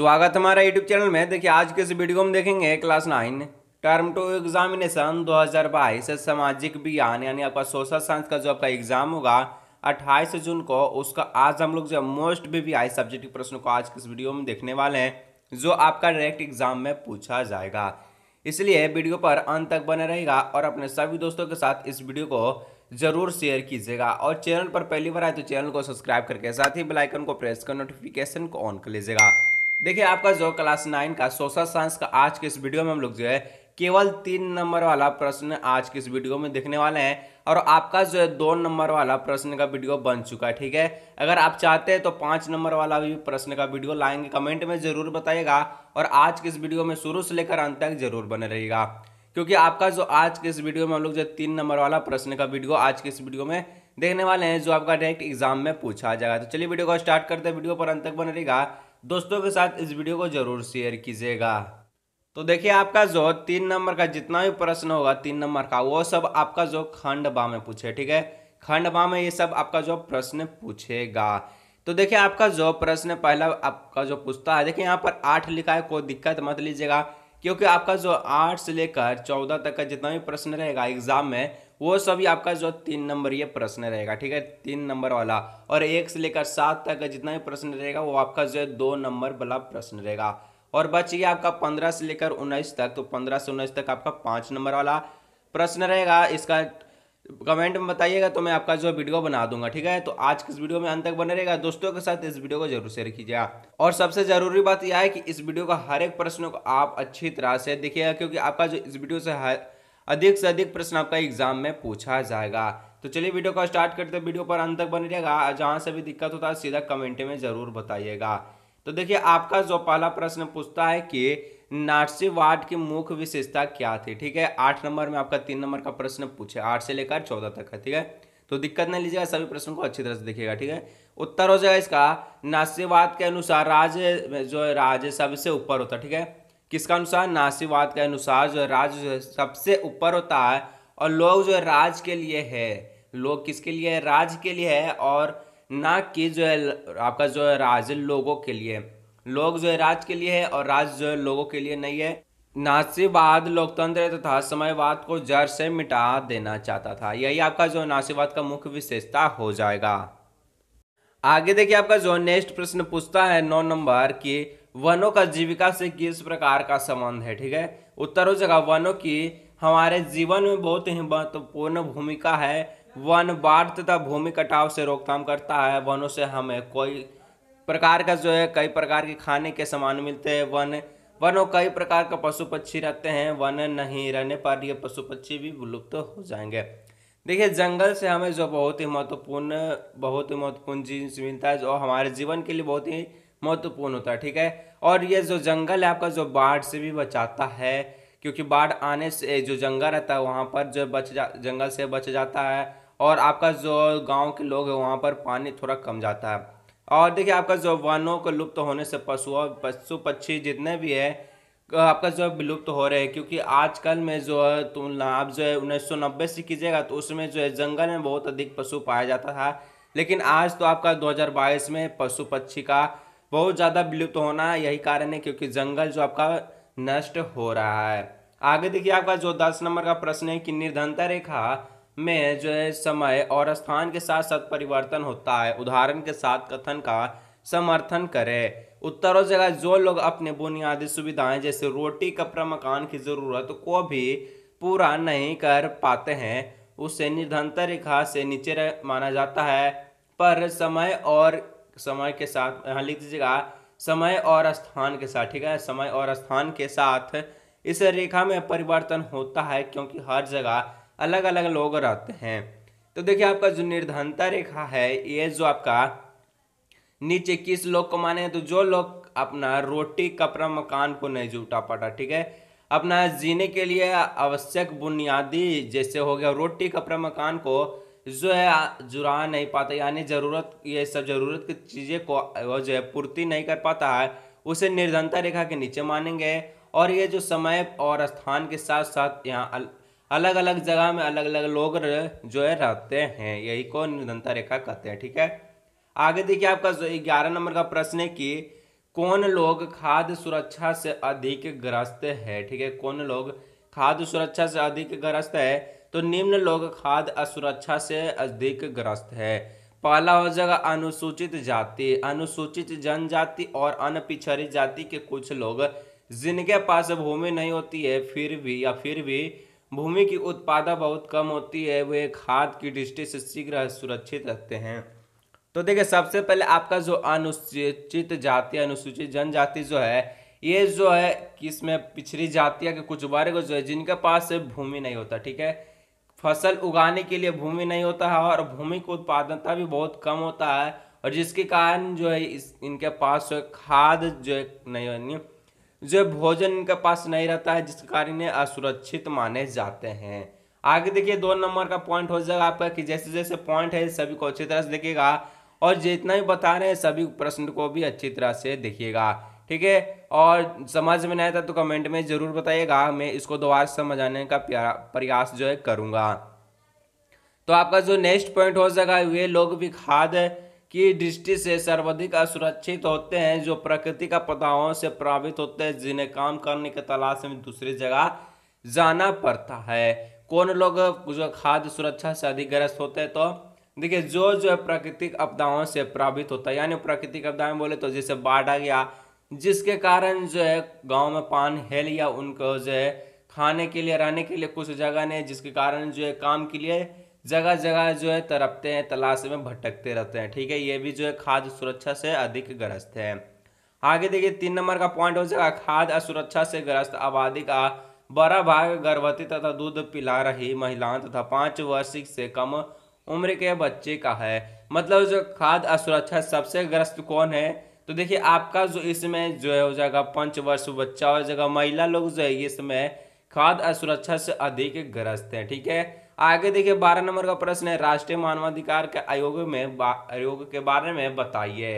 स्वागत हमारा YouTube channel में देखिए आज के इस वीडियो में देखेंगे class nine term two examination 2022 से सामाजिक विज्ञान यानी आपका सोशल साइंस का जो आपका एग्जाम होगा 28 जून को उसका आज हम लोग जो मोस्ट बीबीआई सब्जेक्ट के प्रश्न को आज के इस वीडियो में देखने वाले हैं जो आपका डायरेक्ट एग्जाम में पूछा जाएगा इसलिए वीडियो पर अंत तक बने रहेगा और अपने सभी दोस्तों के साथ इस वीडियो को जरूर शेयर कीजिएगा और चैनल पर पहली बार आए तो चैनल को सब्सक्राइब करके साथ ही बेलाइकन को प्रेस कर नोटिफिकेशन को ऑन कर लीजिएगा देखिए आपका जो क्लास नाइन का सोशल साइंस का आज के इस वीडियो में हम लोग जो है केवल तीन नंबर वाला प्रश्न आज के इस वीडियो में देखने वाले हैं और आपका जो है दो नंबर वाला प्रश्न का वीडियो बन चुका है ठीक है अगर आप चाहते हैं तो पाँच नंबर वाला भी प्रश्न का वीडियो लाएंगे कमेंट में ज़रूर बताइएगा और आज के इस वीडियो में शुरू से लेकर अंत तक जरूर बने रहेगा क्योंकि आपका जो आज के इस वीडियो में हम लोग जो तीन नंबर वाला प्रश्न का वीडियो आज के इस वीडियो में देखने वाले हैं जो आपका डायरेक्ट एग्जाम में पूछा जाएगा तो चलिए वीडियो को स्टार्ट करते हैं वीडियो पर अंत तक बने रहेगा दोस्तों के साथ इस वीडियो को ज़रूर शेयर कीजिएगा तो देखिए आपका जो तीन नंबर का जितना भी प्रश्न होगा तीन नंबर का वो सब आपका जो खंड बा में पूछे ठीक है खंड बा में ये सब आपका जो प्रश्न पूछेगा तो देखिए आपका जो प्रश्न पहला आपका जो पूछता है देखिए यहाँ पर आठ लिखा है कोई दिक्कत मत लीजिएगा क्योंकि आपका जो आठ से लेकर चौदह तक का जितना भी प्रश्न रहेगा एग्जाम में वो सभी आपका जो तीन नंबर ये प्रश्न रहेगा ठीक है तीन नंबर वाला और एक से लेकर सात तक जितना भी प्रश्न रहेगा वो आपका जो है दो नंबर वाला प्रश्न रहेगा और बच गया आपका पंद्रह से लेकर उन्नीस तक तो पंद्रह से उन्नीस तक आपका पाँच नंबर वाला प्रश्न रहेगा इसका कमेंट में बताइएगा तो मैं आपका जो वीडियो बना दूंगा ठीक है तो आज के इस वीडियो में अंत तक बने रहेगा दोस्तों के साथ इस वीडियो को जरूर शेयर कीजिएगा और सबसे जरूरी बात यह है कि इस वीडियो का हर एक प्रश्न को आप अच्छी तरह से देखिएगा क्योंकि आपका जो इस वीडियो से हर अधिक से अधिक प्रश्न आपका एग्जाम में पूछा जाएगा तो चलिए वीडियो को स्टार्ट करते हैं वीडियो पर अंत तक बने रहेगा जहां से भी दिक्कत होता है सीधा कमेंट में ज़रूर बताइएगा तो देखिए आपका जो पहला प्रश्न पूछता है कि नाटसीवाद की मुख्य विशेषता क्या थी ठीक है आठ नंबर में आपका तीन नंबर का प्रश्न पूछे आठ से लेकर चौदह तक है ठीक है तो दिक्कत नहीं लीजिएगा सभी प्रश्नों को अच्छी तरह से देखिएगा ठीक है उत्तर हो जाएगा इसका नास्यवाद के अनुसार राज्य जो राज्य सबसे ऊपर होता है ठीक है किसका अनुसार नासिवाद के अनुसार जो है राज्य जो सबसे ऊपर होता है और लोग जो है राज के लिए है लोग किसके लिए है राज के लिए है और ना कि जो है आपका जो है राज लोगों के लिए लोग जो है राज के लिए है और राज जो है लोगों के लिए नहीं है नासिवाद लोकतंत्र तथा तो समयवाद को जड़ से मिटा देना चाहता था यही आपका जो नासिवाद का मुख्य विशेषता हो जाएगा आगे देखिए आपका जो नेक्स्ट प्रश्न पूछता है नौ नंबर की वनों का जीविका से किस प्रकार का संबंध है ठीक है उत्तर हो जाएगा वनों की हमारे जीवन में बहुत ही महत्वपूर्ण भूमिका है वन बाढ़ तथा भूमि कटाव से रोकथाम करता है वनों से हमें कोई प्रकार का जो है कई प्रकार के खाने के सामान मिलते हैं वन वनों कई प्रकार का पशु पक्षी रहते हैं वन नहीं रहने पर ये पशु पक्षी भी विलुप्त तो हो जाएंगे देखिए जंगल से हमें जो बहुत ही महत्वपूर्ण बहुत ही महत्वपूर्ण चीज मिलता है जो हमारे जीवन के लिए बहुत ही महत्वपूर्ण होता है ठीक है और ये जो जंगल है आपका जो बाढ़ से भी बचाता है क्योंकि बाढ़ आने से जो जंगल रहता है वहाँ पर जो बच जा जंगल से बच जाता है और आपका जो गांव के लोग है वहाँ पर पानी थोड़ा कम जाता है और देखिए आपका जो वनों को लुप्त तो होने से पशुओं पशु पक्षी जितने भी है आपका जो विलुप्त तो हो रहे हैं क्योंकि आजकल में जो है तुलना आप जो है उन्नीस सौ नब्बे से कीजिएगा तो उसमें जो है जंगल में बहुत अधिक पशु पाया जाता था लेकिन आज तो आपका 2022 में पशु पक्षी का बहुत ज़्यादा विलुप्त तो होना यही कारण है क्योंकि जंगल जो आपका नष्ट हो रहा है आगे देखिए आपका जो दस नंबर का प्रश्न है कि निर्धनता रेखा में जो है समय और स्थान के साथ साथ परिवर्तन होता है उदाहरण के साथ कथन का समर्थन करें उत्तर और जगह जो लोग अपने बुनियादी सुविधाएं जैसे रोटी कपड़ा मकान की ज़रूरत को भी पूरा नहीं कर पाते हैं उसे निर्धनता रेखा से नीचे माना जाता है पर समय और समय के साथ यहाँ लिख दीजिएगा समय और स्थान के साथ ठीक है समय और स्थान के साथ इस रेखा में परिवर्तन होता है क्योंकि हर जगह अलग अलग लोग रहते हैं तो देखिए आपका जो निर्धनता रेखा है ये जो आपका नीचे किस लोग को माने तो जो लोग अपना रोटी कपड़ा मकान को नहीं जुटा पाता ठीक है अपना जीने के लिए आवश्यक बुनियादी जैसे हो गया रोटी कपड़ा मकान को जो है जुरा नहीं पाता यानी ज़रूरत ये सब ज़रूरत की चीज़ें को जो है पूर्ति नहीं कर पाता है उसे निर्धनता रेखा के नीचे मानेंगे और ये जो समय और स्थान के साथ साथ यहाँ अल, अलग अलग जगह में अलग अलग लोग जो है रहते हैं यही को निर्धनता रेखा कहते हैं ठीक है आगे देखिए आपका ग्यारह नंबर का प्रश्न है कि कौन लोग खाद्य सुरक्षा से अधिक ग्रस्त है ठीक है कौन लोग खाद्य सुरक्षा से अधिक ग्रस्त है तो निम्न लोग खाद असुरक्षा से अधिक ग्रस्त है पहला हो जाएगा अनुसूचित जाति अनुसूचित जनजाति और अनपिछड़ी जाति के कुछ लोग जिनके पास भूमि नहीं होती है फिर भी या फिर भी भूमि की उत्पादा बहुत कम होती है वे खाद की दृष्टि से शीघ्र सुरक्षित रहते हैं तो देखिए सबसे पहले आपका जो अनुसूचित जाति अनुसूचित जनजाति जो है ये जो है कि इसमें पिछड़ी जातियाँ के कुछ वर्ग जो है जिनके पास भूमि नहीं होता ठीक है फसल उगाने के लिए भूमि नहीं होता है और भूमि को उत्पादनता भी बहुत कम होता है और जिसके कारण जो है इस इनके पास जो खाद जो है नहीं जो भोजन इनके पास नहीं रहता है जिसके कारण इन्हें असुरक्षित माने जाते हैं आगे देखिए दो नंबर का पॉइंट हो जाएगा आपका कि जैसे जैसे पॉइंट है सभी को अच्छी तरह से देखिएगा और जितना भी बता रहे हैं सभी प्रश्न को भी अच्छी तरह से देखिएगा ठीक है और समझ में नहीं था तो कमेंट में ज़रूर बताइएगा मैं इसको दोबारा समझाने का प्रयास जो है करूँगा तो आपका जो नेक्स्ट पॉइंट हो जाएगा वे लोग भी खाद की दृष्टि से सर्वाधिक असुरक्षित होते हैं जो प्रकृति का पदाओं से प्रभावित होते हैं जिन्हें काम करने के तलाश में दूसरी जगह जाना पड़ता है कौन लोग जो खाद्य सुरक्षा से अधिक ग्रस्त होते हैं तो देखिए जो जो प्राकृतिक आपदाओं से प्रभावित होता है यानी प्राकृतिक आपदाएं बोले तो जैसे बाढ़ आ गया जिसके कारण जो है गांव में पान हेल या उनको जो है खाने के लिए रहने के लिए कुछ जगह नहीं जिसके कारण जो है काम के लिए जगह जगह जो है तरपते हैं तलाश में भटकते रहते हैं ठीक है ये भी जो है खाद्य सुरक्षा से अधिक ग्रस्त है आगे देखिए तीन नंबर का पॉइंट हो जाएगा खाद्य असुरक्षा से ग्रस्त आबादी का बड़ा भाग गर्भवती तथा दूध पिला रही महिलाओं तथा पाँच वर्ष से कम उम्र के बच्चे का है मतलब जो खाद्य असुरक्षा सबसे ग्रस्त कौन है तो देखिए आपका जो इसमें जो है हो जाएगा पंच वर्ष बच्चा हो जाएगा महिला लोग जो है इसमें खाद खाद्य असुरक्षा से अधिक ग्रस्त हैं ठीक है आगे देखिए बारह नंबर का प्रश्न है राष्ट्रीय मानवाधिकार के आयोग में आयोग के बारे में बताइए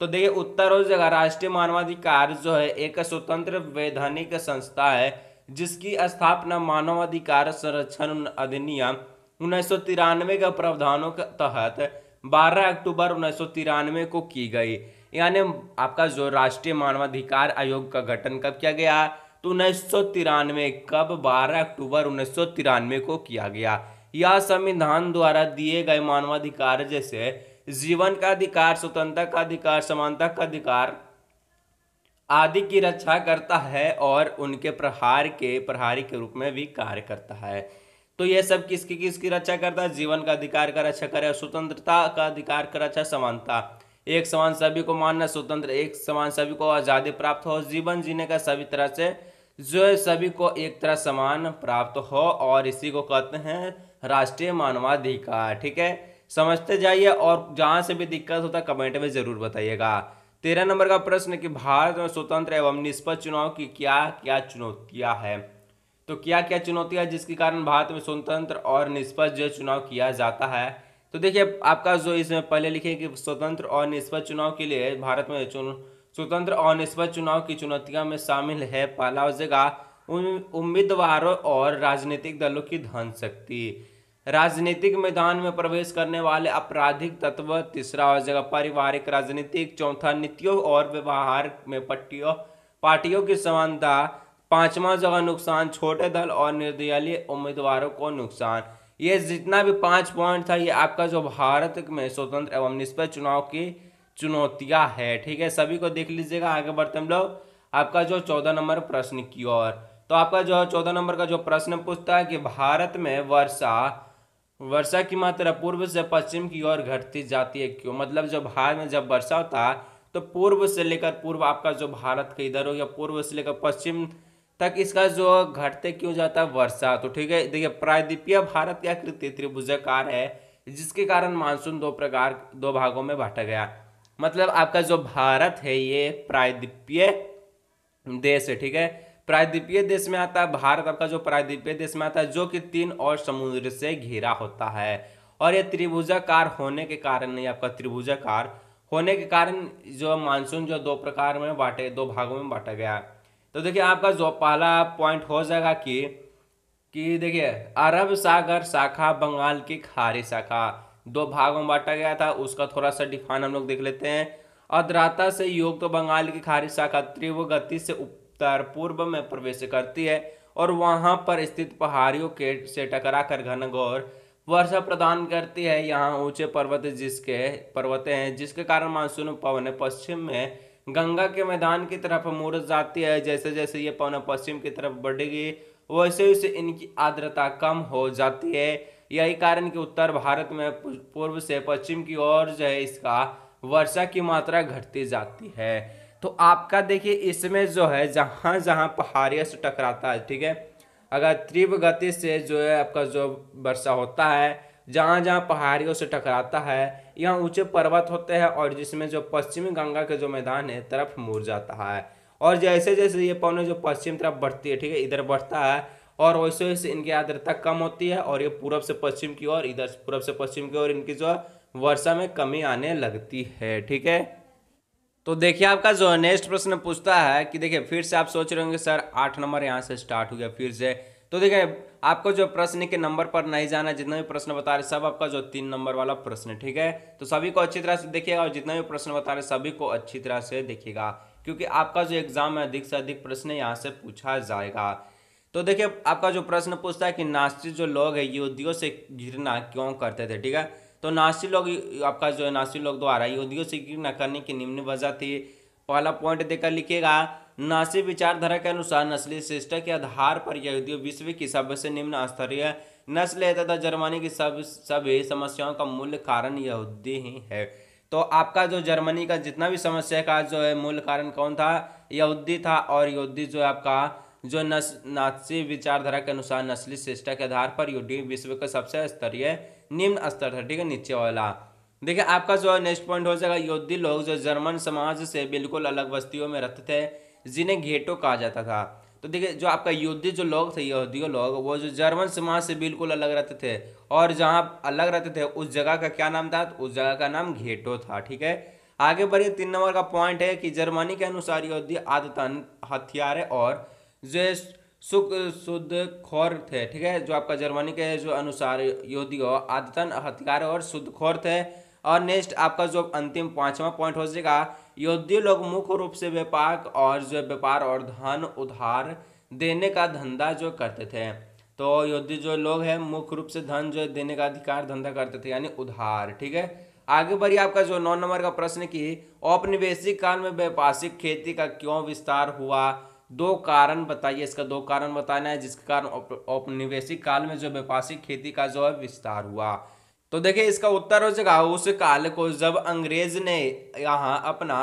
तो देखिए उत्तर हो जाएगा राष्ट्रीय मानवाधिकार जो है एक स्वतंत्र वैधानिक संस्था है जिसकी स्थापना मानवाधिकार संरक्षण अधिनियम उन्नीस के प्रावधानों के तहत 12 अक्टूबर उन्नीस को की गई यानी आपका जो राष्ट्रीय मानवाधिकार आयोग का गठन कब किया गया तो उन्नीस कब 12 अक्टूबर उन्नीस को किया गया यह संविधान द्वारा दिए गए मानवाधिकार जैसे जीवन का अधिकार स्वतंत्रता का अधिकार समानता का अधिकार आदि की रक्षा करता है और उनके प्रहार के प्रहारी के रूप में भी कार्य करता है तो यह सब किसकी किसकी रक्षा करता है जीवन का अधिकार का रक्षा करे स्वतंत्रता का अधिकार का रक्षा समानता एक समान सभी को मानना स्वतंत्र एक समान सभी को आज़ादी प्राप्त हो जीवन जीने का सभी तरह से जो है सभी को एक तरह समान प्राप्त हो और इसी को कहते हैं राष्ट्रीय मानवाधिकार ठीक है समझते जाइए और जहाँ से भी दिक्कत होता है कमेंट में ज़रूर बताइएगा तेरह नंबर का प्रश्न कि भारत में स्वतंत्र एवं निष्पक्ष चुनाव की क्या क्या चुनौतियाँ हैं तो क्या क्या चुनौतियाँ जिसके कारण भारत में स्वतंत्र और निष्पक्ष जो चुनाव किया जाता है तो देखिए आपका जो इसमें पहले लिखे कि स्वतंत्र और निष्पक्ष चुनाव के लिए भारत में स्वतंत्र और निष्पक्ष चुनाव की चुनौतियां में शामिल है पहला जगह उम्मीदवारों और राजनीतिक दलों की धन शक्ति राजनीतिक मैदान में प्रवेश करने वाले आपराधिक तत्व तीसरा जगह पारिवारिक राजनीतिक चौथा नीतियों और व्यवहार में पट्टियों पार्टियों की समानता पांचवा जगह नुकसान छोटे दल और निर्दलीय उम्मीदवारों को नुकसान ये जितना भी पाँच पॉइंट था ये आपका जो भारत में स्वतंत्र एवं निष्पक्ष चुनाव की चुनौतियाँ है ठीक है सभी को देख लीजिएगा आगे बढ़ते हम लोग आपका जो चौदह नंबर प्रश्न की ओर तो आपका जो चौदह नंबर का जो प्रश्न पूछता है कि भारत में वर्षा वर्षा की मात्रा पूर्व से पश्चिम की ओर घटती जाती है क्यों मतलब जो भारत में जब वर्षा होता है तो पूर्व से लेकर पूर्व आपका जो भारत के इधर हो गया पूर्व से लेकर पश्चिम तक इसका जो घटते क्यों जाता है वर्षा तो ठीक है देखिए प्रायद्वीपीय भारत की आकृति त्रिभुजाकार है जिसके कारण मानसून दो प्रकार दो भागों में बांटा गया मतलब आपका जो भारत है ये प्रायद्वीपीय देश है ठीक है प्रायद्वीपीय देश में आता है भारत आपका जो प्रायद्वीपीय देश में आता है जो कि तीन और समुद्र से घिरा होता है और ये त्रिभुजाकार होने के कारण नहीं आपका त्रिभुजाकार होने के कारण जो मानसून जो दो प्रकार में बांटे दो भागों में बांटा गया तो देखिए आपका जो पहला पॉइंट हो जाएगा कि कि देखिए अरब सागर शाखा बंगाल की खारी शाखा दो भागों में बांटा गया था उसका थोड़ा सा डिफाइन हम लोग देख लेते हैं अद्राता से योग तो बंगाल की खारी शाखा तीव्र गति से उत्तर पूर्व में प्रवेश करती है और वहाँ पर स्थित पहाड़ियों के से टकरा कर घनघोर वर्षा प्रदान करती है यहाँ ऊंचे पर्वत जिसके पर्वतें हैं जिसके कारण मानसून पवन पश्चिम में गंगा के मैदान की तरफ मूर्त जाती है जैसे जैसे ये पौना पश्चिम की तरफ बढ़ेगी वैसे वैसे इनकी आर्द्रता कम हो जाती है यही कारण कि उत्तर भारत में पूर्व से पश्चिम की ओर जो है इसका वर्षा की मात्रा घटती जाती है तो आपका देखिए इसमें जो है जहाँ जहाँ पहाड़ियों से टकराता है ठीक है अगर तीव्र गति से जो है आपका जो वर्षा होता है जहाँ जहाँ पहाड़ियों से टकराता है यहाँ ऊंचे पर्वत होते हैं और जिसमें जो पश्चिमी गंगा के जो मैदान है तरफ मुड़ जाता है और जैसे जैसे ये पवन जो पश्चिम तरफ बढ़ती है ठीक है इधर बढ़ता है और वैसे वैसे इनकी आर्द्रता कम होती है और ये पूर्व से पश्चिम की ओर इधर पूर्व से पश्चिम की ओर इनकी जो वर्षा में कमी आने लगती है ठीक है तो देखिए आपका जो नेक्स्ट प्रश्न पूछता है कि देखिए फिर से आप सोच रहे होंगे सर आठ नंबर यहाँ से स्टार्ट हो गया फिर से तो देखिए आपको जो प्रश्न के नंबर पर नहीं जाना जितना भी प्रश्न बता रहे सब आपका जो तीन नंबर वाला प्रश्न ठीक है तो सभी को अच्छी तरह से देखिएगा और जितना भी प्रश्न बता रहे सभी को अच्छी तरह से देखिएगा क्योंकि आपका जो एग्जाम है अधिक से अधिक प्रश्न यहाँ से पूछा जाएगा तो देखिए आपका जो प्रश्न पूछता है कि नास्ती जो लोग है युद्धियों से घिरना क्यों करते थे ठीक है तो नास्ती लोग आपका जो है नास्तिक लोग द्वारा युद्धियों से घिरना करने की निम्न वजह थी पहला पॉइंट देकर लिखिएगा नासी विचारधारा के अनुसार नस्ली शिष्टा के आधार पर यहूदियों विश्व की सबसे निम्न स्तरीय नस्ल है तथा जर्मनी की सब सभी समस्याओं का मूल कारण यहूदी ही है तो आपका जो जर्मनी का जितना भी समस्या का जो है मूल कारण कौन था यहूदी था और यहूदी जो है आपका जो नस नासी विचारधारा के अनुसार नस्ली शिष्टा के आधार पर यूडी विश्व का सबसे स्तरीय निम्न स्तर था ठीक है नीचे वाला देखिए आपका जो नेक्स्ट पॉइंट हो जाएगा यहूदी लोग जो जर्मन समाज से बिल्कुल अलग बस्तियों में रहते थे जिन्हें घेटो कहा जाता था तो देखिए जो आपका यहूदी जो लोग थे यहूदियों लोग वो जो जर्मन समाज से बिल्कुल अलग रहते थे और जहाँ अलग रहते थे उस जगह का क्या नाम था तो उस जगह का नाम घेटो था ठीक है आगे बढ़िए तीन नंबर का पॉइंट है कि जर्मनी के अनुसार यहूदी आदतन हथियार और जो सुख शुद्ध खोर थे ठीक है जो आपका जर्मनी के जो अनुसार यहूदी आदतन हथियार और शुद्ध खोर थे और नेक्स्ट आपका जो अंतिम पांचवा पॉइंट हो जाएगा योद्ध लोग मुख्य रूप से व्यापार और जो व्यापार और धन उधार देने का धंधा जो करते थे तो यहूदी जो लोग हैं मुख्य रूप से धन जो देने का अधिकार धंधा करते थे यानी उधार ठीक है आगे बढ़िए आपका जो नौ नंबर का प्रश्न की औपनिवेशिक काल में व्यापारिक खेती का क्यों विस्तार हुआ दो कारण बताइए इसका दो कारण बताना है जिसके कारण औपनिवेशिक काल में जो व्यापारिक खेती का जो है विस्तार हुआ तो देखिए इसका उत्तर हो जाएगा उस काल को जब अंग्रेज ने यहाँ अपना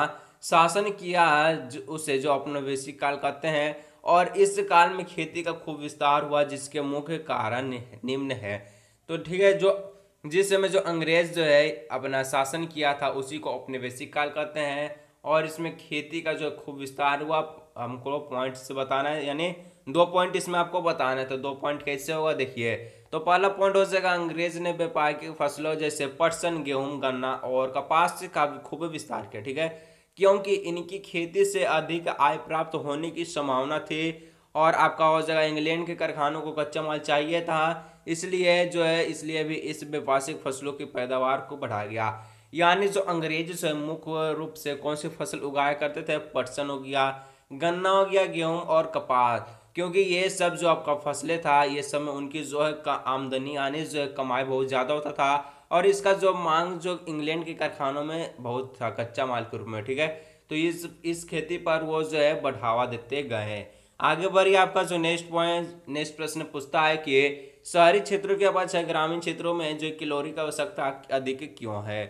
शासन किया जो उसे जो वैश्विक काल कहते हैं और इस काल में खेती का खूब विस्तार हुआ जिसके मुख्य कारण निम्न है तो ठीक है जो जिस समय जो अंग्रेज जो है अपना शासन किया था उसी को वैश्विक काल कहते हैं और इसमें खेती का जो खूब विस्तार हुआ हमको पॉइंट से बताना है यानी दो पॉइंट इसमें आपको बताना है तो दो पॉइंट कैसे होगा देखिए तो पहला पॉइंट हो जाएगा अंग्रेज ने व्यापार की फसलों जैसे पटसन गेहूं गन्ना और कपास का खूब विस्तार किया ठीक है क्योंकि इनकी खेती से अधिक आय प्राप्त होने की संभावना थी और आपका हो जाएगा इंग्लैंड के कारखानों को कच्चा माल चाहिए था इसलिए जो है इसलिए भी इस व्यापारिक फसलों की पैदावार को बढ़ाया गया यानी जो अंग्रेज जो मुख्य रूप से कौन सी फसल उगाया करते थे पटसन हो गया गन्ना हो गया गेहूँ और कपास क्योंकि ये सब जो आपका फसलें था ये सब में उनकी जो है का आमदनी यानी जो है कमाई बहुत ज़्यादा होता था और इसका जो मांग जो इंग्लैंड के कारखानों में बहुत था कच्चा माल के रूप में ठीक है तो इस इस खेती पर वो जो है बढ़ावा देते गए हैं आगे बढ़िए आपका जो नेक्स्ट पॉइंट नेक्स्ट प्रश्न पूछता है कि शहरी क्षेत्रों के अपेक्षा ग्रामीण क्षेत्रों में जो किलोरी की आवश्यकता अधिक क्यों है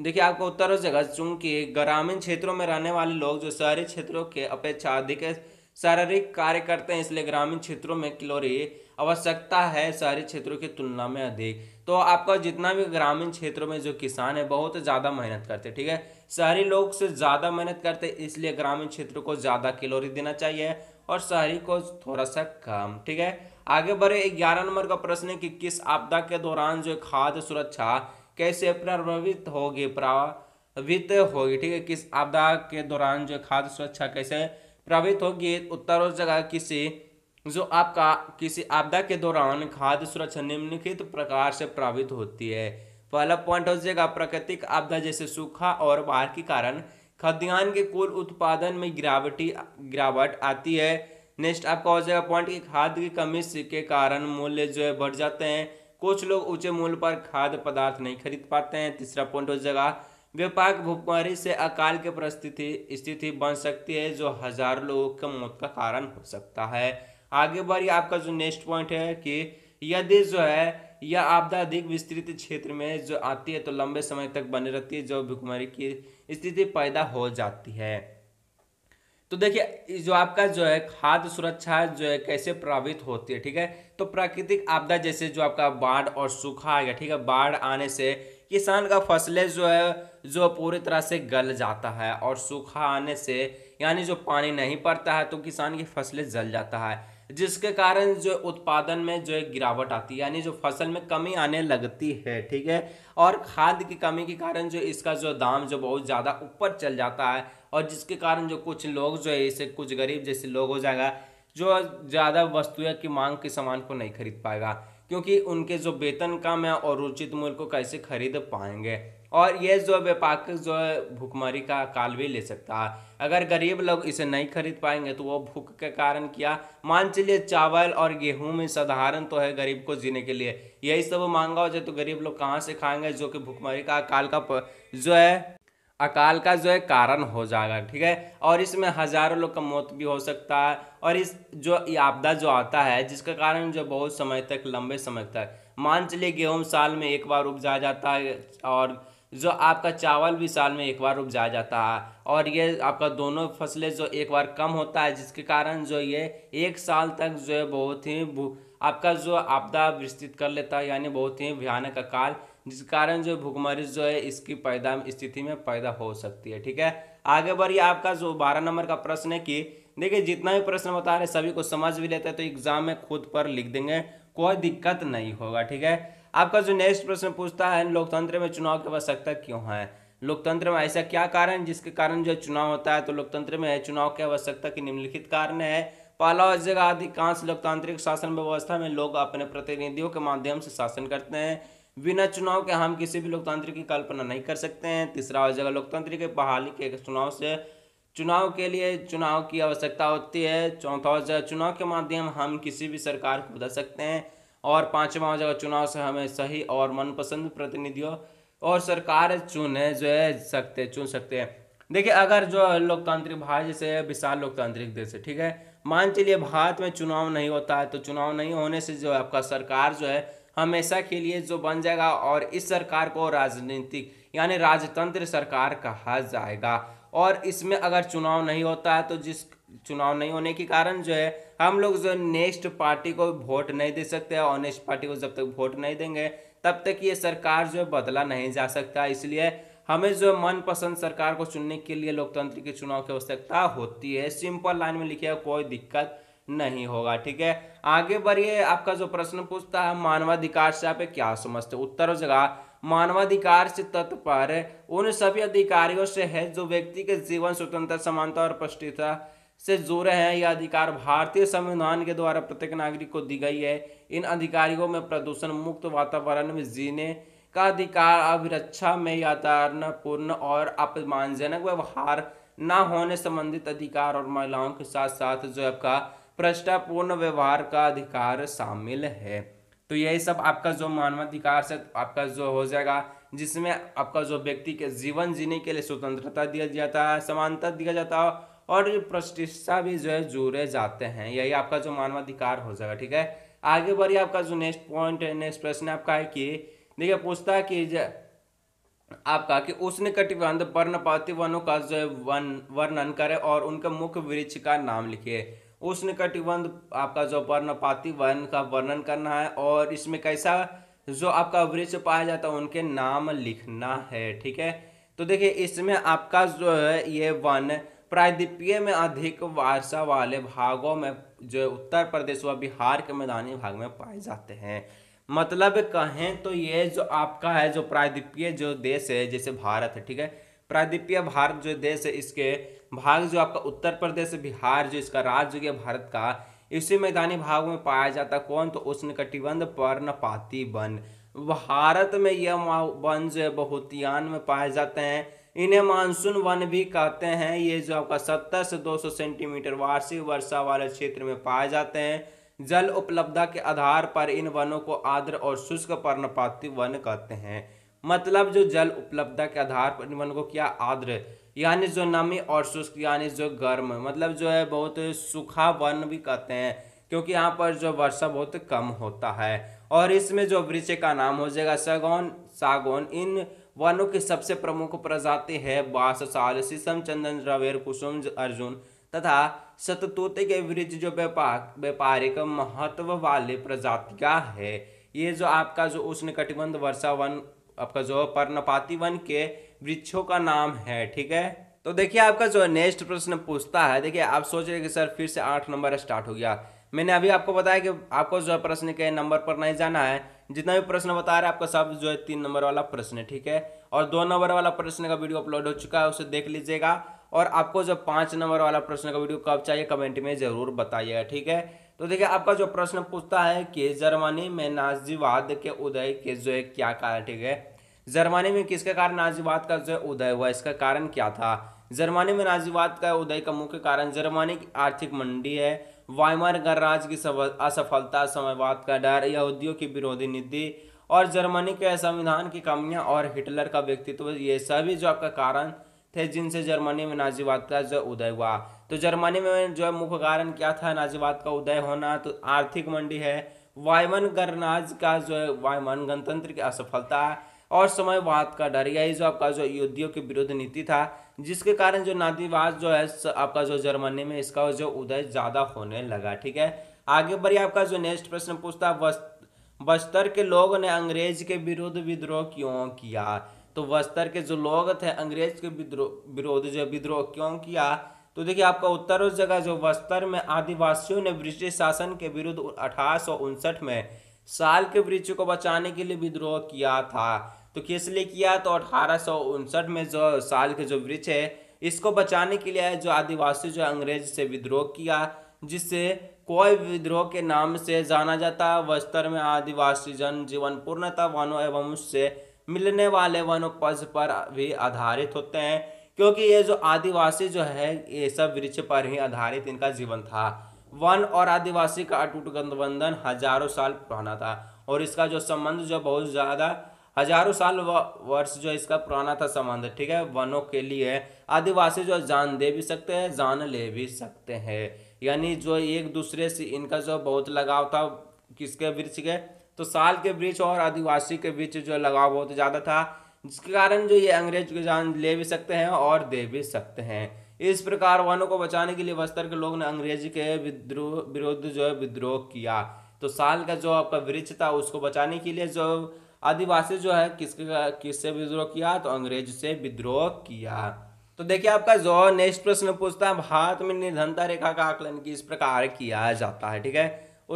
देखिए आपको उत्तर हो जाएगा चूंकि ग्रामीण क्षेत्रों में रहने वाले लोग जो शहरी क्षेत्रों के अपेक्षा अधिक शारीरिक कार्य करते हैं इसलिए ग्रामीण क्षेत्रों में कैलोरी आवश्यकता है शहरी क्षेत्रों की तुलना में अधिक तो आपका जितना भी ग्रामीण क्षेत्रों में जो किसान है बहुत ज़्यादा मेहनत करते हैं ठीक है शहरी लोग से ज़्यादा मेहनत करते हैं इसलिए ग्रामीण क्षेत्रों को ज़्यादा कैलोरी देना चाहिए और शहरी को थोड़ा सा कम ठीक है आगे बढ़े ग्यारह नंबर का प्रश्न है कि किस आपदा के दौरान जो खाद्य सुरक्षा कैसे प्रभावित होगी प्रभावित होगी ठीक है किस आपदा के दौरान जो खाद्य सुरक्षा कैसे प्रभावित होगी उत्तर उस जगह किसी जो आपका किसी आपदा के दौरान खाद्य सुरक्षा निम्नलिखित प्रकार से प्रभावित होती है पहला पॉइंट हो जाएगा प्राकृतिक आपदा जैसे सूखा और बाढ़ के कारण खाद्यान्न के कुल उत्पादन में गिरावटी गिरावट आती है नेक्स्ट आपका हो जाएगा पॉइंट की खाद्य की कमी के कारण मूल्य जो है बढ़ जाते हैं कुछ लोग ऊंचे मूल्य पर खाद्य पदार्थ नहीं खरीद पाते हैं तीसरा पॉइंट हो जाएगा व्यापक भूखमरी से अकाल की परिस्थिति स्थिति बन सकती है जो हजारों लोगों के मौत का कारण हो सकता है आगे बढ़िए आपका जो नेक्स्ट पॉइंट है कि यदि जो है यह आपदा अधिक विस्तृत क्षेत्र में जो आती है तो लंबे समय तक बनी रहती है जो भूखमरी की स्थिति पैदा हो जाती है तो देखिए जो आपका जो है खाद्य सुरक्षा जो है कैसे प्रभावित होती है ठीक है तो प्राकृतिक आपदा जैसे जो आपका बाढ़ और सूखा आ गया ठीक है बाढ़ आने से किसान का फसलें जो है जो पूरी तरह से गल जाता है और सूखा आने से यानी जो पानी नहीं पड़ता है तो किसान की फसलें जल जाता है जिसके कारण जो उत्पादन में जो एक गिरावट आती है यानी जो फसल में कमी आने लगती है ठीक है और खाद की कमी के कारण जो इसका जो दाम जो बहुत ज़्यादा ऊपर चल जाता है और जिसके कारण जो कुछ लोग जो है इसे कुछ गरीब जैसे लोग हो जाएगा जो ज़्यादा वस्तुएं की मांग के सामान को नहीं खरीद पाएगा क्योंकि उनके जो वेतन कम है और उचित मूल्य को कैसे खरीद पाएंगे और यह जो व्यापक जो है भूखमरी का काल भी ले सकता है अगर गरीब लोग इसे नहीं खरीद पाएंगे तो वो भूख के कारण क्या मान चलिए चावल और गेहूं में साधारण तो है गरीब को जीने के लिए यही सब मांगा हो जाए तो गरीब लोग कहाँ से खाएंगे जो कि भूखमरी का काल का जो है अकाल का जो है कारण हो जाएगा ठीक है और इसमें हज़ारों लोग का मौत भी हो सकता है और इस जो आपदा जो आता है जिसका कारण जो बहुत समय तक लंबे समय तक मान चलिए गेहूँ साल में एक बार उपजाया जाता है और जो आपका चावल भी साल में एक बार उपजाया जाता है और ये आपका दोनों फसलें जो एक बार कम होता है जिसके कारण जो ये एक साल तक जो है बहुत ही आपका जो आपदा विस्तृत कर लेता है यानी बहुत ही भयानक अकाल जिस कारण जो भूखमरी जो है इसकी पैदा स्थिति में पैदा हो सकती है ठीक है आगे बढ़िए आपका जो बारह नंबर का प्रश्न है कि देखिए जितना भी प्रश्न बता रहे सभी को समझ भी लेते हैं तो एग्जाम में खुद पर लिख देंगे कोई दिक्कत नहीं होगा ठीक है आपका जो नेक्स्ट प्रश्न पूछता है लोकतंत्र में चुनाव की आवश्यकता क्यों है लोकतंत्र में ऐसा क्या कारण जिसके कारण जो चुनाव होता है तो लोकतंत्र में चुनाव की आवश्यकता की निम्नलिखित कारण है पहला जगह अधिकांश लोकतांत्रिक शासन व्यवस्था में लोग अपने प्रतिनिधियों के माध्यम से शासन करते हैं बिना चुनाव के हम किसी भी लोकतंत्र की कल्पना नहीं कर सकते हैं तीसरा हो जाएगा लोकतंत्र के बहाली के चुनाव से चुनाव के लिए चुनाव की आवश्यकता होती है चौथा हो जाएगा चुनाव के माध्यम हम किसी भी सरकार को बदल सकते हैं और पाँचवा हो जाएगा चुनाव से हमें सही और मनपसंद प्रतिनिधियों और सरकार चुने जो है सकते चुन सकते हैं देखिए अगर जो लोकतांत्रिक भारत जैसे विशाल लोकतांत्रिक देश है ठीक है मान चलिए भारत में चुनाव नहीं होता है तो चुनाव नहीं होने से जो आपका सरकार जो है हमेशा के लिए जो बन जाएगा और इस सरकार को राजनीतिक यानी राजतंत्र सरकार कहा जाएगा और इसमें अगर चुनाव नहीं होता है तो जिस चुनाव नहीं होने के कारण जो है हम लोग जो नेक्स्ट पार्टी को वोट नहीं दे सकते और नेक्स्ट पार्टी को जब तक वोट नहीं देंगे तब तक ये सरकार जो है बदला नहीं जा सकता इसलिए हमें जो मनपसंद सरकार को चुनने के लिए लोकतंत्र के चुनाव की आवश्यकता होती है सिंपल लाइन में लिखा कोई दिक्कत नहीं होगा ठीक है आगे बढ़िए आपका जो प्रश्न पूछता है मानवाधिकार से आप क्या समझते उत्तर जगह मानवाधिकार से तत्पर उन सभी अधिकारियों से है जो व्यक्ति के जीवन स्वतंत्रता समानता और पुष्टिता से जुड़े हैं यह अधिकार भारतीय संविधान के द्वारा प्रत्येक नागरिक को दी गई है इन अधिकारियों में प्रदूषण मुक्त वातावरण में जीने का अधिकार अभिरक्षा में यातायात पूर्ण और अपमानजनक व्यवहार न होने संबंधित अधिकार और महिलाओं के साथ साथ जो आपका पृष्ठापूर्ण व्यवहार का अधिकार शामिल है तो यही सब आपका जो मानवाधिकार से आपका जो हो जाएगा जिसमें आपका जो व्यक्ति के जीवन जीने के लिए स्वतंत्रता दिया जाता है समानता दिया जाता है और प्रतिष्ठा भी जो है जुड़े जाते हैं यही आपका जो मानवाधिकार हो जाएगा ठीक है आगे बढ़िए आपका जो नेक्स्ट पॉइंट है नेक्स्ट प्रश्न आपका है कि देखिए पूछता है कि आपका कि उसने कटिबंध पर्णपाती वनों का जो है वन वर्णन करे और उनके मुख्य वृक्ष का नाम लिखिए उष्ण कटिबंध आपका जो वर्णपाती वन का वर्णन करना है और इसमें कैसा जो आपका वृक्ष पाया जाता है उनके नाम लिखना है ठीक है तो देखिए इसमें आपका जो है ये वन प्रायद्वीपीय में अधिक वर्षा वाले भागों में जो उत्तर प्रदेश व बिहार के मैदानी भाग में पाए जाते हैं मतलब कहें तो ये जो आपका है जो प्रायद्वीपीय जो देश है जैसे भारत है ठीक है प्रायद्वीपीय भारत जो देश है इसके भाग जो आपका उत्तर प्रदेश बिहार जो इसका राज्य है भारत का इसी मैदानी भाग में पाया जाता कौन तो उष्ण कटिबंध पर्णपाती वन भारत में यह वन जो है बहुतियान में पाए जाते हैं इन्हें मानसून वन भी कहते हैं ये जो आपका सत्तर से दो सौ सेंटीमीटर वार्षिक वर्षा वाले क्षेत्र में पाए जाते हैं जल उपलब्धता के आधार पर इन वनों को आर्द्र और शुष्क पर्णपाती वन कहते हैं मतलब जो जल उपलब्धता के आधार पर वन को क्या आर्द्र यानी जो नमी और शुष्क यानी जो गर्म मतलब जो है बहुत सूखा वन भी कहते हैं क्योंकि यहाँ पर जो वर्षा बहुत कम होता है और इसमें जो वृक्ष का नाम हो जाएगा सागौन सागौन इन वनों की सबसे प्रमुख प्रजाति है बास साल शीशम चंदन रवेर कुसुम अर्जुन तथा सततोते के वृक्ष जो व्यापार व्यापारिक महत्व वाले प्रजातिया है ये जो आपका जो उष्ण कटिबंध वर्षा वन आपका जो है पर्णपाती वन के वृक्षों का नाम है ठीक है तो देखिए आपका जो नेक्स्ट प्रश्न पूछता है देखिए आप सोच रहे कि सर फिर से आठ नंबर स्टार्ट हो गया मैंने अभी आपको बताया कि आपको जो है प्रश्न के नंबर पर नहीं जाना है जितना भी प्रश्न बता रहे हैं आपका सब जो है तीन नंबर वाला प्रश्न है ठीक है और दो नंबर वाला प्रश्न का वीडियो अपलोड हो चुका है उसे देख लीजिएगा और आपको जो पाँच नंबर वाला प्रश्न का वीडियो कब चाहिए कमेंट में ज़रूर बताइएगा ठीक है तो देखिए आपका जो प्रश्न पूछता है कि जर्मनी में नाजीवाद के उदय के जो है क्या कारण ठीक है जर्मनी में किसके कारण नाजीवाद का जो उदय हुआ इसका कारण क्या था जर्मनी में नाजीवाद का उदय का मुख्य कारण जर्मनी की आर्थिक मंडी है वाइमर गणराज की असफलता समयवाद का डर उद्योग की विरोधी नीति और जर्मनी के संविधान की कमियां और हिटलर का व्यक्तित्व ये सभी जो आपका कारण थे जिनसे जर्मनी में नाजीवाद का जो उदय हुआ तो जर्मनी में जो है मुख्य कारण क्या था नाजीवाद का उदय होना तो आर्थिक मंडी है वायमन गणराज का जो है वायमन गणतंत्र की असफलता और समयवाद का डर यही जो आपका जो युद्धियों के विरुद्ध नीति था जिसके कारण जो नाजीवाद जो है आपका जो जर्मनी में इसका जो उदय ज़्यादा होने लगा ठीक है आगे बढ़िए आपका जो नेक्स्ट प्रश्न पूछता बस्तर के लोग ने अंग्रेज के विरुद्ध विद्रोह क्यों किया तो बस्तर के जो लोग थे अंग्रेज के विद्रोह विरोध जो विद्रोह क्यों किया तो देखिए आपका उत्तर उस जगह जो बस्तर में आदिवासियों ने ब्रिटिश शासन के विरुद्ध अठारह में साल के वृक्ष को बचाने के लिए विद्रोह किया था तो किस लिए किया तो अठारह में जो साल के जो वृक्ष है इसको बचाने के लिए जो आदिवासी जो अंग्रेज से विद्रोह किया जिससे कोई विद्रोह के नाम से जाना जाता है बस्तर में आदिवासी जन जीवन पूर्णता वनों एवं उससे मिलने वाले वनोपज पर भी आधारित होते हैं क्योंकि ये जो आदिवासी जो है ये सब वृक्ष पर ही आधारित इनका जीवन था वन और आदिवासी का अटूट गठबंधन हजारों साल पुराना था और इसका जो संबंध जो बहुत ज़्यादा हजारों साल वर्ष जो इसका पुराना था संबंध ठीक है वनों के लिए आदिवासी जो जान दे भी सकते हैं जान ले भी सकते हैं यानी जो एक दूसरे से इनका जो बहुत लगाव था किसके वृक्ष के तो साल के वृक्ष और आदिवासी के बीच जो लगाव बहुत ज़्यादा था जिसके कारण जो ये अंग्रेज की जान ले भी सकते हैं और दे भी सकते हैं इस प्रकार वनों को बचाने के लिए बस्तर के लोग ने अंग्रेजी के विद्रोह विरुद्ध जो है विद्रोह किया तो साल का जो आपका वृक्ष था उसको बचाने के लिए जो आदिवासी जो है किसके किससे विद्रोह किया तो अंग्रेज से विद्रोह किया तो देखिए आपका जो नेक्स्ट प्रश्न पूछता है भारत में निर्धनता रेखा का आकलन किस प्रकार किया जाता है ठीक है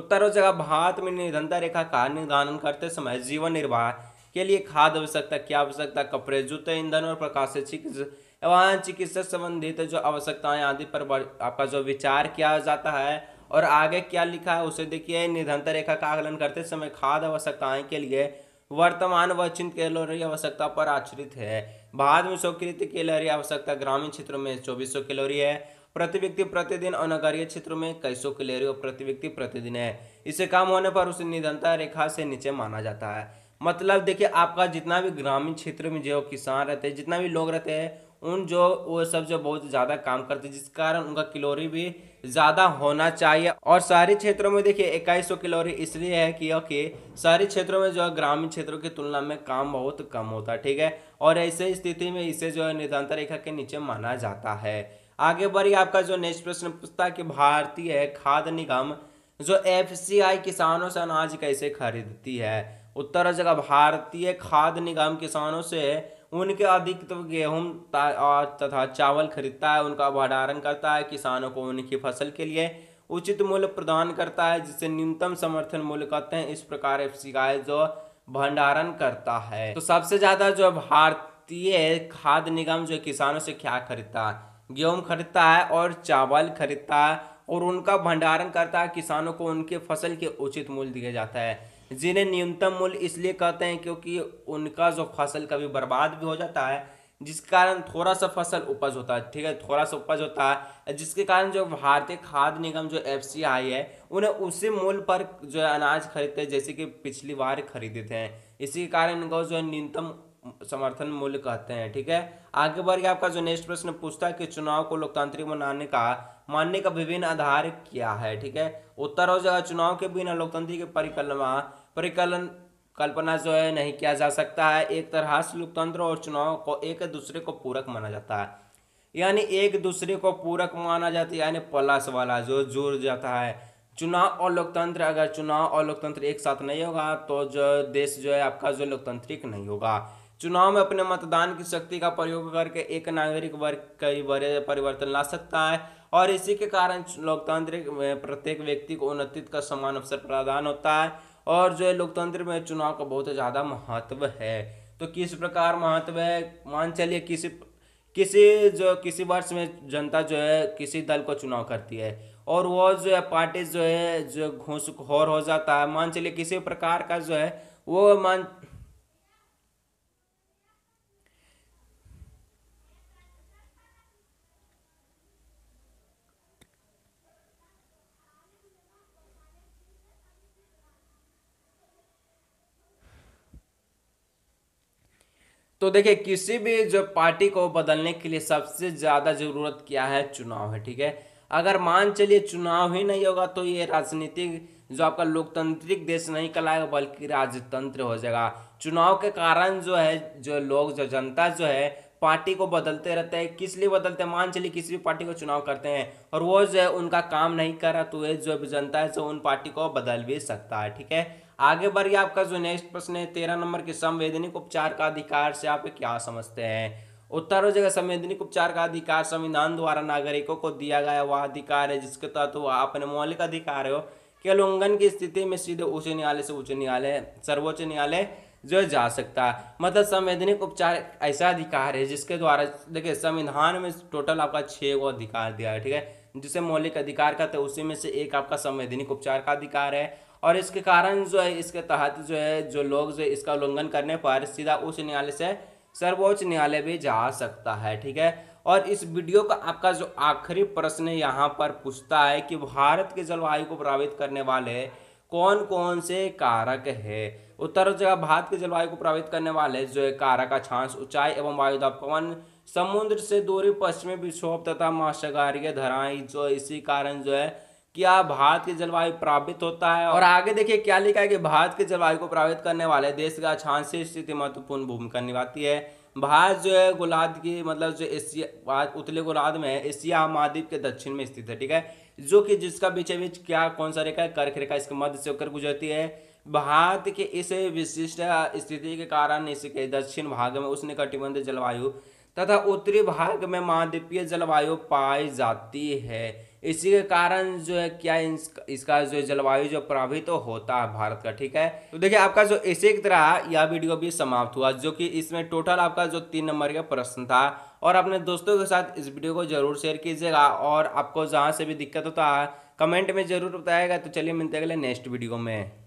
उत्तर जगह भारत में निर्धनता रेखा का निर्धारण करते समय जीवन निर्वाह के लिए खाद आवश्यकता क्या आवश्यकता कपड़े जूते ईंधन और प्रकाश चिकित्सा एवं चिकित्सा संबंधित जो आवश्यकताएं आदि पर आपका जो विचार किया जाता है और आगे क्या लिखा है उसे देखिए निधनता रेखा का आकलन करते समय खाद आवश्यकताएं के लिए वर्तमान व चिंत कैलोरी आवश्यकता पर आश्रित है भारत में स्वीकृत कैलोरी आवश्यकता ग्रामीण क्षेत्रों में चौबीस सौ कैलोरी है प्रति व्यक्ति प्रतिदिन और नगरीय क्षेत्रों में कई सौ कैलोरी और प्रति व्यक्ति प्रतिदिन है इसे कम होने पर उसे निधनता रेखा से नीचे माना जाता है मतलब देखिए आपका जितना भी ग्रामीण क्षेत्र में जो किसान रहते हैं जितना भी लोग रहते हैं उन जो वो सब जो बहुत ज़्यादा काम करते हैं जिस कारण उनका किलोरी भी ज़्यादा होना चाहिए और शहरी क्षेत्रों में देखिए इक्कीस सौ किलोरी इसलिए है कि ओके शहरी क्षेत्रों में जो है ग्रामीण क्षेत्रों की तुलना में काम बहुत कम होता है ठीक है और ऐसे स्थिति में इसे जो है निधान रेखा के नीचे माना जाता है आगे बढ़िए आपका जो नेक्स्ट प्रश्न पूछता है कि भारतीय खाद्य निगम जो एफ किसानों से अनाज कैसे खरीदती है उत्तर जगह भारतीय खाद्य निगम किसानों से उनके अधिकतम गेहूँ तथा चावल खरीदता है उनका भंडारण करता है किसानों को उनकी फसल के लिए उचित मूल्य प्रदान करता है जिसे न्यूनतम समर्थन मूल्य कहते हैं इस प्रकार एफ जो भंडारण करता है तो सबसे ज्यादा जो भारतीय खाद्य निगम जो किसानों से क्या खरीदता है गेहूँ खरीदता है और चावल खरीदता है और उनका भंडारण करता है किसानों को उनके फसल के उचित मूल्य दिया जाता है जिन्हें न्यूनतम मूल्य इसलिए कहते हैं क्योंकि उनका जो फसल कभी बर्बाद भी हो जाता है जिस कारण थोड़ा सा फसल उपज होता है ठीक है थोड़ा सा उपज होता है जिसके कारण जो भारतीय खाद्य निगम जो एफ है उन्हें उसी मूल्य पर जो है अनाज खरीदते हैं जैसे कि पिछली बार खरीदे थे इसी के कारण इनको जो है न्यूनतम समर्थन मूल्य कहते हैं ठीक है आगे बढ़ के आपका जो नेक्स्ट प्रश्न पूछता है कि चुनाव को लोकतांत्रिक बनाने का मानने का विभिन्न आधार क्या है ठीक है उत्तर हो जाएगा चुनाव के बिना लोकतंत्र की परिकल्पना परिकलन कल्पना जो है नहीं किया जा सकता है एक तरह से लोकतंत्र और चुनाव को एक दूसरे को पूरक माना जाता है यानी एक दूसरे को पूरक माना जाता है यानी प्लस वाला जो जुड़ जाता है चुनाव और लोकतंत्र अगर चुनाव और लोकतंत्र एक साथ नहीं होगा तो जो देश जो है आपका जो लोकतांत्रिक नहीं होगा चुनाव में अपने मतदान की शक्ति का प्रयोग करके एक नागरिक वर्ग कई बड़े परिवर्तन ला सकता है और इसी के कारण लोकतांत्रिक प्रत्येक व्यक्ति को उन्नति का समान अवसर प्रदान होता है और जो है लोकतंत्र में चुनाव का बहुत ज़्यादा महत्व है तो किस प्रकार महत्व है मान चलिए किसी किसी जो किसी वर्ष में जनता जो है किसी दल को चुनाव करती है और वो जो है पार्टी जो है जो घूसखोर हो जाता है मान चलिए किसी प्रकार का जो है वो मान तो देखिए किसी भी जो पार्टी को बदलने के लिए सबसे ज़्यादा ज़रूरत क्या है चुनाव है ठीक है अगर मान चलिए चुनाव ही नहीं होगा तो ये राजनीतिक जो आपका लोकतांत्रिक देश नहीं कहलाएगा बल्कि राजतंत्र हो जाएगा चुनाव के कारण जो है जो लोग जो जनता जो है पार्टी को बदलते रहते हैं किस लिए बदलते हैं मान चलिए किसी भी पार्टी को चुनाव करते हैं और वो जो है उनका काम नहीं कर रहा तो ये जो जनता है जो उन पार्टी को बदल भी सकता है ठीक है आगे बढ़िए आपका जो नेक्स्ट प्रश्न है तेरह नंबर के संवैधानिक उपचार का अधिकार से आप क्या समझते हैं उत्तर हो जाएगा संवैधानिक उपचार का अधिकार संविधान द्वारा नागरिकों को दिया गया वह अधिकार है जिसके तहत तो वह अपने मौलिक अधिकार हो के उल्लंघन की स्थिति में सीधे उच्च न्यायालय से उच्च न्यायालय सर्वोच्च न्यायालय जो जा सकता है मतलब संवैधानिक उपचार ऐसा अधिकार है जिसके द्वारा देखिए संविधान में टोटल आपका छः गो अधिकार दिया है ठीक है जिसे मौलिक अधिकार कहते हैं उसी में से एक आपका संवैधानिक उपचार का अधिकार है और इसके कारण जो है इसके तहत जो है जो लोग जो इसका उल्लंघन करने पर सीधा उच्च न्यायालय से सर्वोच्च न्यायालय भी जा सकता है ठीक है और इस वीडियो का आपका जो आखिरी प्रश्न यहाँ पर पूछता है कि भारत के जलवायु को प्रभावित करने वाले कौन कौन से कारक है उत्तर जगह भारत की जलवायु को प्रभावित करने वाले जो है कारक अक्षांश ऊंचाई एवं वायु पवन समुद्र से दूरी पश्चिमी विक्षोभ तथा महासागरीय धराई जो इसी कारण जो है क्या भारत की जलवायु प्रभावित होता है और आगे देखिए क्या लिखा है कि भारत के जलवायु को प्रभावित करने वाले देश का अक्षांशीय स्थिति महत्वपूर्ण भूमिका निभाती है भारत जो है गुलाद की मतलब जो एशिया उतले गुलाद में है एशिया महाद्वीप के दक्षिण में स्थित है ठीक है जो कि जिसका बीच बीच क्या कौन सा रेखा है कर्क रेखा इसके मध्य से होकर गुजरती है भारत के इस विशिष्ट स्थिति के कारण इसके दक्षिण भाग में उसने कटिबंध जलवायु तथा उत्तरी भाग में महाद्वीपीय जलवायु पाई जाती है इसी के कारण जो है क्या इसका जो जलवायु जो प्रभावित तो होता है भारत का ठीक है तो देखिए आपका जो इसी की तरह यह वीडियो भी समाप्त हुआ जो कि इसमें टोटल आपका जो तीन नंबर का प्रश्न था और अपने दोस्तों के साथ इस वीडियो को जरूर शेयर कीजिएगा और आपको जहाँ से भी दिक्कत होता है कमेंट में जरूर बताएगा तो चलिए मिलते अगले नेक्स्ट वीडियो में